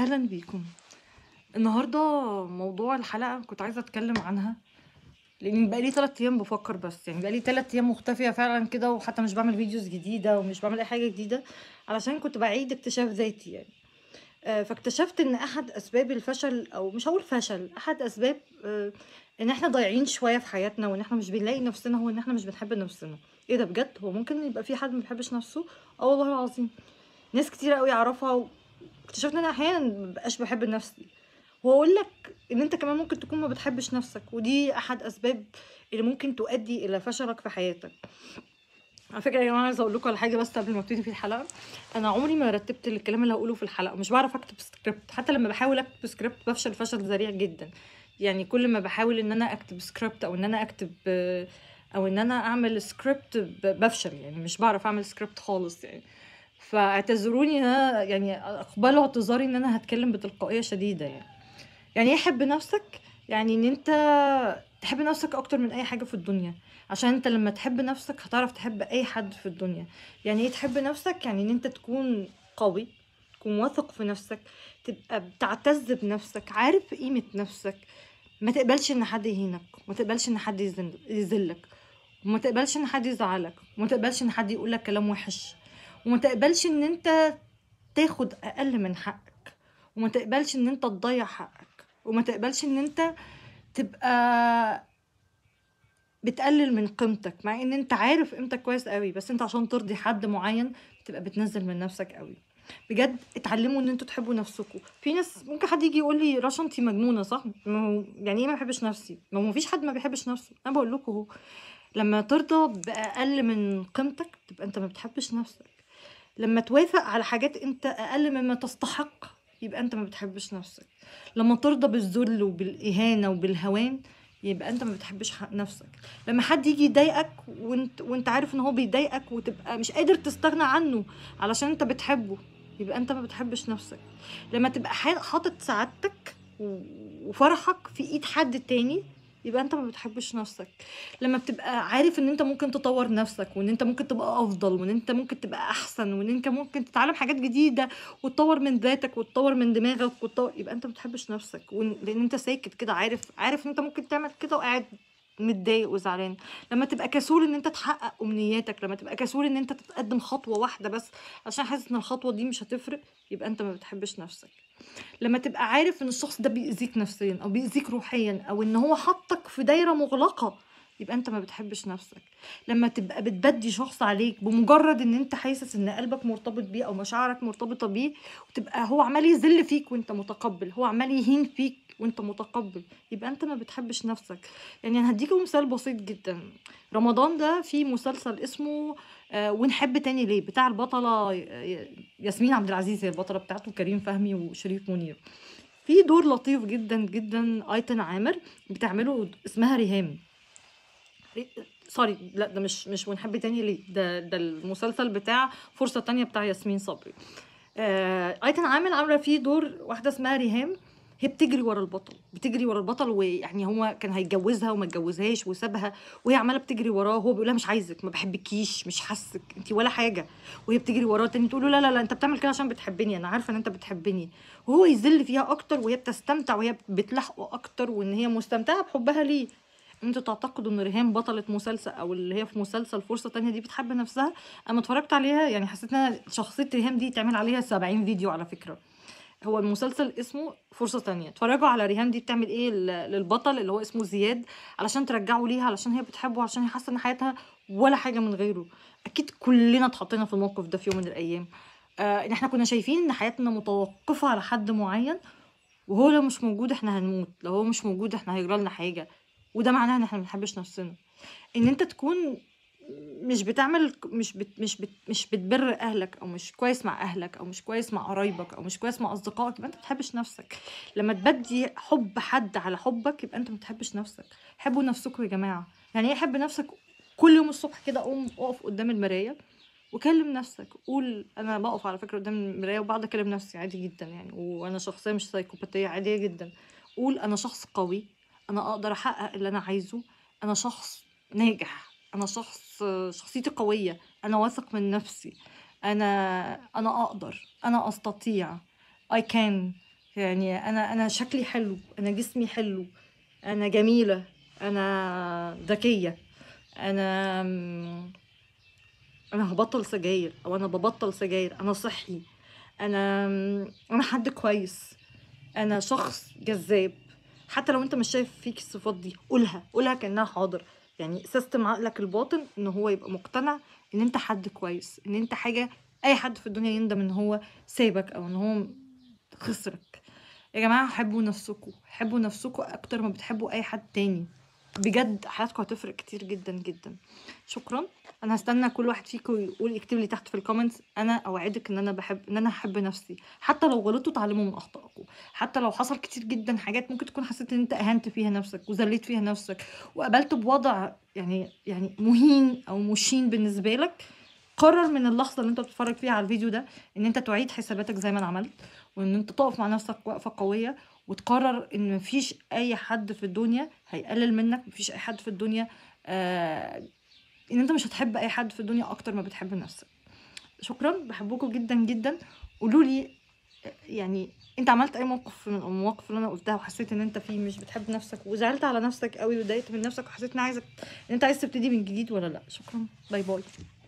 اهلا بيكم النهارده موضوع الحلقه كنت عايزه اتكلم عنها لان بقالي ثلاث ايام بفكر بس يعني بقالي ثلاث ايام مختفيه فعلا كده وحتى مش بعمل فيديوز جديده ومش بعمل اي حاجه جديده علشان كنت بعيد اكتشاف ذاتي يعني آه، فاكتشفت ان احد اسباب الفشل او مش هقول فشل احد اسباب آه، ان احنا ضايعين شويه في حياتنا وان احنا مش بنلاقي نفسنا هو ان احنا مش بنحب نفسنا ايه ده بجد هو ممكن يبقى في حد ما بيحبش نفسه اه والله العظيم ناس كتير قوي اعرفها اكتشفت ان انا احيانا مبقاش بحب نفسي واقول لك ان انت كمان ممكن تكون ما بتحبش نفسك ودي احد اسباب اللي ممكن تؤدي الى فشلك في حياتك على فكره يا جماعه عايزه اقول لكم على حاجه بس قبل ما ابتدي في الحلقه انا عمري ما رتبت الكلام اللي هقوله في الحلقه مش بعرف اكتب سكريبت حتى لما بحاول اكتب سكريبت بفشل فشل ذريع جدا يعني كل ما بحاول ان انا اكتب سكريبت او ان انا اكتب او ان انا اعمل سكريبت بفشل يعني مش بعرف اعمل سكريبت خالص يعني فاعتذروني ان انا يعني اقبلوا اعتذاري ان انا هتكلم بتلقائيه شديده يعني يعني ايه حب نفسك يعني ان انت تحب نفسك اكتر من اي حاجه في الدنيا عشان انت لما تحب نفسك هتعرف تحب اي حد في الدنيا يعني ايه تحب نفسك يعني ان انت تكون قوي تكون واثق في نفسك تبقى بتعتز بنفسك عارف قيمه نفسك ما تقبلش ان حد يهينك ما تقبلش ان حد يذلك وما تقبلش ان حد يزعلك وما تقبلش ان حد يقولك كلام وحش وما تقبلش ان انت تاخد اقل من حقك وما تقبلش ان انت تضيع حقك وما تقبلش ان انت تبقى بتقلل من قيمتك مع ان انت عارف قيمتك كويس قوي بس انت عشان ترضي حد معين بتبقى بتنزل من نفسك قوي بجد اتعلموا ان انتوا تحبوا نفسكم في ناس ممكن حد يجي يقول لي رشا انت مجنونه صح يعني ايه ما بحبش نفسي ما هو مفيش حد ما بيحبش نفسه انا بقول لكم اهو لما ترضى باقل من قيمتك تبقى انت ما بتحبش نفسك لما توافق على حاجات انت اقل مما تستحق يبقى انت ما بتحبش نفسك لما ترضى بالذل وبالاهانه وبالهوان يبقى انت ما بتحبش نفسك لما حد يجي يضايقك وانت وانت عارف ان هو بيضايقك وتبقى مش قادر تستغنى عنه علشان انت بتحبه يبقى انت ما بتحبش نفسك لما تبقى حاطط سعادتك وفرحك في ايد حد تاني يبقى انت ما بتحبش نفسك لما بتبقى عارف ان انت ممكن تطور نفسك وان انت ممكن تبقى افضل وان انت ممكن تبقى احسن وان انت ممكن تتعلم حاجات جديده وتطور من ذاتك وتطور من دماغك وتطور يبقى انت ما بتحبش نفسك لان انت ساكت كده عارف عارف ان انت ممكن تعمل كده وقاعد متضايق وزعلان لما تبقى كسول ان انت تحقق امنياتك لما تبقى كسول ان انت تتقدم خطوه واحده بس عشان حاسس ان الخطوه دي مش هتفرق يبقى انت ما بتحبش نفسك لما تبقى عارف ان الشخص ده بيأذيك نفسيا او بيأذيك روحيا او ان هو حطك في دايره مغلقه يبقى انت ما بتحبش نفسك لما تبقى بتبدي شخص عليك بمجرد ان انت حاسس ان قلبك مرتبط بيه او مشاعرك مرتبطه بيه وتبقى هو عمال يذل فيك وانت متقبل هو عمال يهين فيك وانت متقبل يبقى انت ما بتحبش نفسك يعني انا هديكم مثال بسيط جدا رمضان ده في مسلسل اسمه آه، ونحب تاني ليه بتاع البطله آه، ياسمين عبد العزيز هي البطله بتاعته كريم فهمي وشريف منير في دور لطيف جدا جدا ايتن عامر بتعمله اسمها ريهام إيه، سوري لا ده مش مش ونحب تاني ليه ده ده المسلسل بتاع فرصه تانية بتاع ياسمين صبري آه ايتن عامل عامله فيه دور واحده اسمها ريهام هي بتجري ورا البطل بتجري ورا البطل ويعني هو كان هيتجوزها وما اتجوزهاش وسابها وهي عماله بتجري وراه وهو بيقول لها مش عايزك ما بحبكيش مش حاسك انت ولا حاجه وهي بتجري وراه تاني تقول له لا لا لا انت بتعمل كده عشان بتحبني انا عارفه ان انت بتحبني وهو يذل فيها اكتر وهي بتستمتع وهي بتلحقه اكتر وان هي مستمتعه بحبها ليه انت تعتقدوا ان ريهام بطله مسلسل او اللي هي في مسلسل فرصه تانية دي بتحب نفسها اما اتفرجت عليها يعني حسيت ان شخصيه ريهام دي تعمل عليها 70 فيديو على فكره هو المسلسل اسمه فرصه تانية اتفرجوا على ريهام دي بتعمل ايه للبطل اللي هو اسمه زياد علشان ترجعوا ليها علشان هي بتحبه علشان هي حاسه ان حياتها ولا حاجه من غيره اكيد كلنا اتحطينا في الموقف ده في يوم من الايام آه ان يعني احنا كنا شايفين ان حياتنا متوقفه على حد معين وهو لو مش موجود احنا هنموت لو هو مش موجود احنا هيجرى لنا حاجه وده معناه ان احنا ما بنحبش نفسنا ان انت تكون مش بتعمل مش بت مش بت مش بتبر اهلك او مش كويس مع اهلك او مش كويس مع قرايبك او مش كويس مع اصدقائك يبقى انت ما بتحبش نفسك لما تبدي حب حد على حبك يبقى انت ما بتحبش نفسك حبوا نفسكم يا جماعه يعني ايه حب نفسك كل يوم الصبح كده قوم اقف قدام المرايه وكلم نفسك قول انا بقف على فكره قدام المرايه وبعد اكلم نفسي عادي جدا يعني وانا شخصيه مش سايكوباتيه عاديه جدا قول انا شخص قوي انا اقدر احقق اللي انا عايزه انا شخص ناجح انا شخص شخصيتي قويه انا واثق من نفسي انا انا اقدر انا استطيع اي كان يعني انا انا شكلي حلو انا جسمي حلو انا جميله انا ذكيه انا انا هبطل سجاير او انا ببطل سجاير انا صحي انا انا حد كويس انا شخص جذاب حتى لو انت مش شايف فيك الصفات دي قولها قولها كانها حاضر يعني سيستم عقلك الباطن ان هو يبقى مقتنع ان انت حد كويس ان انت حاجه اي حد في الدنيا يندم ان هو سابك او ان هو خسرك يا جماعه حبوا نفسكم حبوا نفسكم اكتر ما بتحبوا اي حد تاني بجد حياتكم هتفرق كتير جدا جدا شكرا انا هستنى كل واحد فيكم يقول يكتب لي تحت في الكومنتس انا اوعدك ان انا بحب ان انا هحب نفسي حتى لو غلطتوا تعلموا من اخطائكم حتى لو حصل كتير جدا حاجات ممكن تكون حسيت ان انت اهنت فيها نفسك وذليت فيها نفسك وقابلت بوضع يعني يعني مهين او مشين بالنسبه لك قرر من اللحظه اللي انت بتتفرج فيها على الفيديو ده ان انت تعيد حساباتك زي ما انا عملت وان انت تقف مع نفسك وقفه قويه وتقرر ان مفيش اي حد في الدنيا هيقلل منك مفيش اي حد في الدنيا آه ان انت مش هتحب اي حد في الدنيا اكتر ما بتحب نفسك شكرا بحبكم جدا جدا قولوا لي آه، يعني انت عملت اي موقف من المواقف اللي انا قلتها وحسيت ان انت فيه مش بتحب نفسك وزعلت على نفسك قوي وضايقت من نفسك وحسيت ان عايزك ان انت عايز تبتدي من جديد ولا لا شكرا باي باي